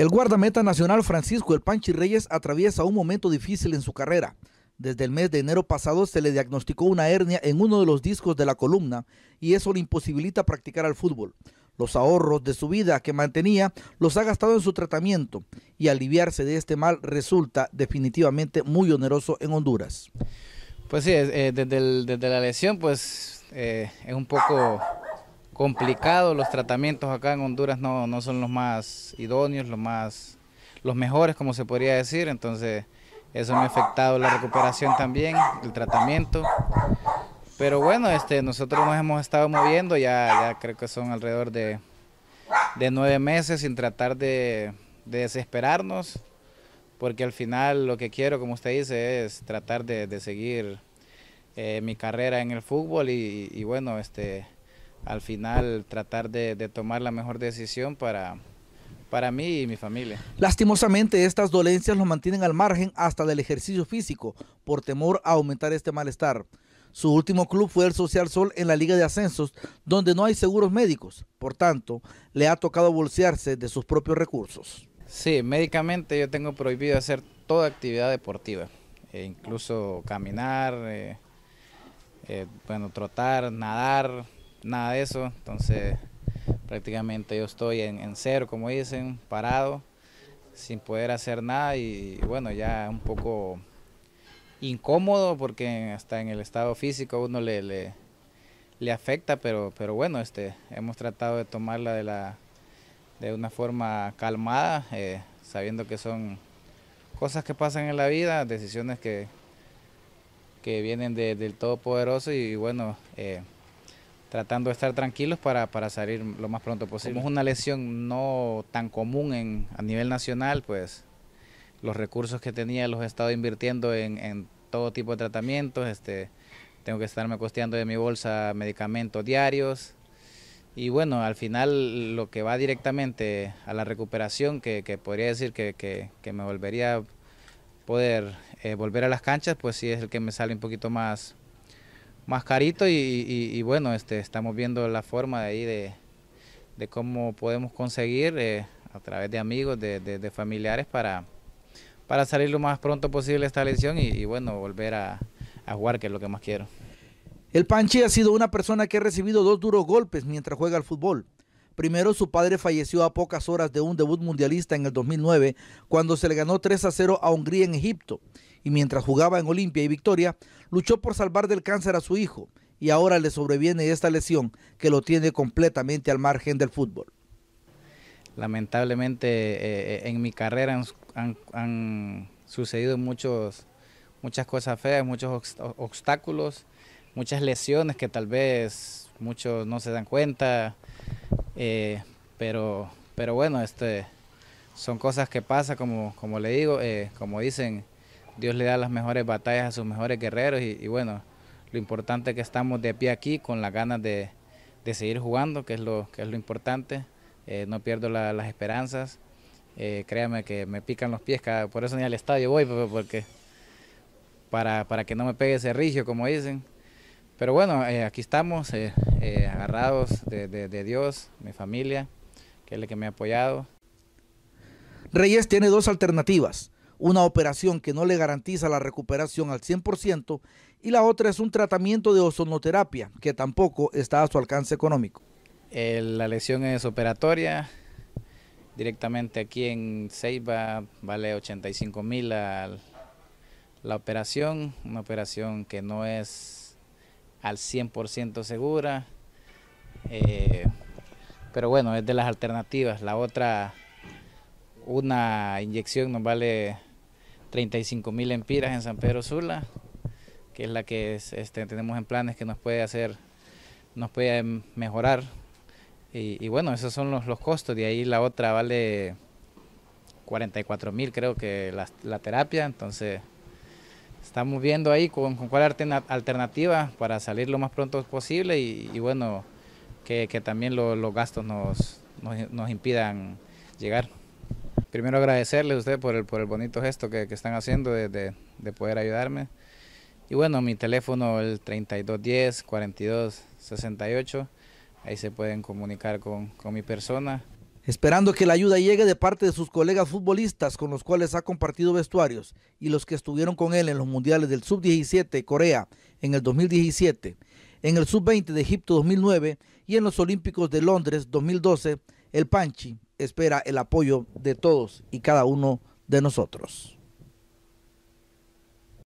El guardameta nacional Francisco El Panchi Reyes atraviesa un momento difícil en su carrera. Desde el mes de enero pasado se le diagnosticó una hernia en uno de los discos de la columna y eso le imposibilita practicar al fútbol. Los ahorros de su vida que mantenía los ha gastado en su tratamiento y aliviarse de este mal resulta definitivamente muy oneroso en Honduras. Pues sí, eh, desde, la lesión pues eh, es un poco complicado, los tratamientos acá en Honduras no, son los más idóneos, los más los mejores como se podría decir, entonces eso me ha afectado la recuperación también, el tratamiento. Pero bueno, este, nosotros nos hemos estado moviendo, ya, ya creo que son alrededor de, nueve meses sin tratar de, desesperarnos, porque al final lo que quiero, como usted dice, es tratar de, seguir eh, mi carrera en el fútbol y bueno, este, al final tratar de, tomar la mejor decisión para, para mí y mi familia. Lastimosamente, estas dolencias lo mantienen al margen hasta del ejercicio físico, por temor a aumentar este malestar. Su último club fue el Social Sol en la Liga de Ascensos, donde no hay seguros médicos. Por tanto, le ha tocado bolsearse de sus propios recursos. Sí, médicamente yo tengo prohibido hacer toda actividad deportiva, e incluso caminar, eh, eh, bueno, trotar, nadar, nada de eso, entonces prácticamente yo estoy en, cero, como dicen, parado, sin poder hacer nada y bueno, ya un poco incómodo porque hasta en el estado físico uno le, le, le, afecta, pero, pero bueno, este, hemos tratado de tomarla de, la, de una forma calmada, eh, sabiendo que son cosas que pasan en la vida, decisiones que, que vienen del Todopoderoso y bueno, eh, tratando de estar tranquilos para, salir lo más pronto posible. es una lesión no tan común en, a nivel nacional, pues los recursos que tenía los he estado invirtiendo en, todo tipo de tratamientos. Este, tengo que estarme costeando de mi bolsa medicamentos diarios. Y bueno, al final lo que va directamente a la recuperación, que, podría decir que, me volvería a poder eh, volver a las canchas, pues sí es el que me sale un poquito más, más carito y, bueno, este, estamos viendo la forma de ahí de, cómo podemos conseguir eh, a través de amigos, de, familiares para, para salir lo más pronto posible de esta lesión y, bueno, volver a, jugar, que es lo que más quiero. El Panchi ha sido una persona que ha recibido dos duros golpes mientras juega al fútbol. Primero, su padre falleció a pocas horas de un debut mundialista en el 2009, cuando se le ganó 3 a 0 a Hungría en Egipto y mientras jugaba en Olimpia y Victoria, luchó por salvar del cáncer a su hijo y ahora le sobreviene esta lesión que lo tiene completamente al margen del fútbol. Lamentablemente eh, eh, en mi carrera han, sucedido muchos, muchas cosas feas, muchos obstáculos, muchas lesiones que tal vez muchos no se dan cuenta, eh, pero, pero bueno, este, son cosas que pasan, como, como le digo, como dicen, Dios le da las mejores batallas a sus mejores guerreros y, bueno, lo importante es que estamos de pie aquí con las ganas de, seguir jugando, que es lo, que es lo importante. Eh, no pierdo las esperanzas. Eh, créame que me pican los pies, cada, por eso ni al estadio voy, porque para, que no me pegue ese rigio, como dicen. Pero bueno, eh, aquí estamos, agarrados de, de Dios, mi familia, que es la que me ha apoyado. Reyes tiene dos alternativas una operación que no le garantiza la recuperación al 100% y la otra es un tratamiento de ozonoterapia que tampoco está a su alcance económico. la lesión es operatoria, directamente aquí en Ceiba vale 85 mil la, operación, una operación que no es al 100% segura, eh, pero bueno, es de las alternativas. La otra, una inyección nos vale 35 mil empiras en San Pedro Sula, que es la que este, tenemos en planes que nos puede hacer, nos puede mejorar. Y, bueno, esos son los, los, costos. De ahí la otra vale 44 mil, creo que la, la, terapia. Entonces, estamos viendo ahí con, con, cuál alternativa para salir lo más pronto posible y, bueno, que, también los gastos nos, nos, nos impidan llegar primero agradecerle a usted por el, por el bonito gesto que, están haciendo de, poder ayudarme. Y bueno, mi teléfono el 3210 4268. Ahí se pueden comunicar con, con mi persona. Esperando que la ayuda llegue de parte de sus colegas futbolistas con los cuales ha compartido vestuarios y los que estuvieron con él en los mundiales del Sub-17 Corea en el 2017, en el Sub-20 de Egipto 2009 y en los Olímpicos de Londres 2012 el Panchi espera el apoyo de todos y cada uno de nosotros.